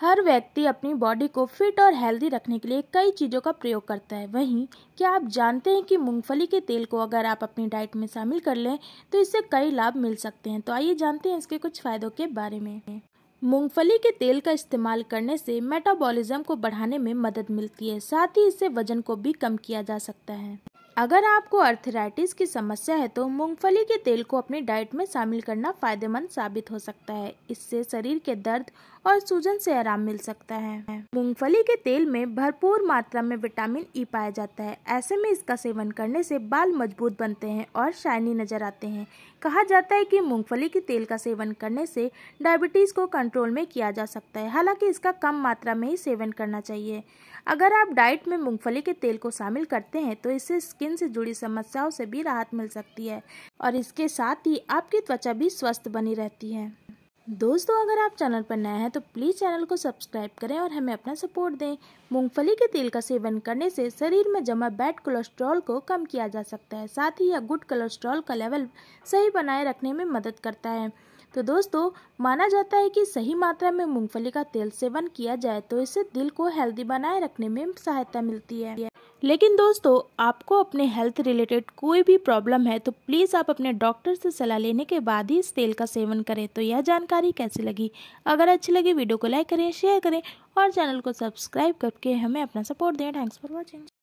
हर व्यक्ति अपनी बॉडी को फिट और हेल्दी रखने के लिए कई चीज़ों का प्रयोग करता है वहीं क्या आप जानते हैं कि मूंगफली के तेल को अगर आप अपनी डाइट में शामिल कर लें तो इससे कई लाभ मिल सकते हैं तो आइए जानते हैं इसके कुछ फ़ायदों के बारे में मूंगफली के तेल का इस्तेमाल करने से मेटाबॉलिज्म को बढ़ाने में मदद मिलती है साथ ही इससे वजन को भी कम किया जा सकता है अगर आपको अर्थराइटिस की समस्या है तो मूंगफली के तेल को अपनी डाइट में शामिल करना फायदेमंद साबित हो सकता है इससे शरीर के दर्द और सूजन से आराम मिल सकता है मूंगफली के तेल में भरपूर मात्रा में विटामिन ई पाया जाता है ऐसे में इसका सेवन करने से बाल मजबूत बनते हैं और शाइनी नजर आते हैं कहा जाता है कि मूंगफली के तेल का सेवन करने से डायबिटीज को कंट्रोल में किया जा सकता है हालांकि इसका कम मात्रा में ही सेवन करना चाहिए अगर आप डाइट में मूंगफली के तेल को शामिल करते हैं तो इससे स्किन से जुड़ी समस्याओं से भी राहत मिल सकती है और इसके साथ ही आपकी त्वचा भी स्वस्थ बनी रहती है दोस्तों अगर आप चैनल पर नए हैं तो प्लीज़ चैनल को सब्सक्राइब करें और हमें अपना सपोर्ट दें मूंगफली के तेल का सेवन करने से शरीर में जमा बैड कोलेस्ट्रॉल को कम किया जा सकता है साथ ही यह गुड कोलेस्ट्रॉल का लेवल सही बनाए रखने में मदद करता है तो दोस्तों माना जाता है कि सही मात्रा में मूंगफली का तेल सेवन किया जाए तो इससे दिल को हेल्दी बनाए रखने में सहायता मिलती है लेकिन दोस्तों आपको अपने हेल्थ रिलेटेड कोई भी प्रॉब्लम है तो प्लीज़ आप अपने डॉक्टर से सलाह लेने के बाद ही इस तेल का सेवन करें तो यह जानकारी कैसी लगी अगर अच्छी लगी वीडियो को लाइक करें शेयर करें और चैनल को सब्सक्राइब करके हमें अपना सपोर्ट दें थैंक्स फॉर वॉचिंग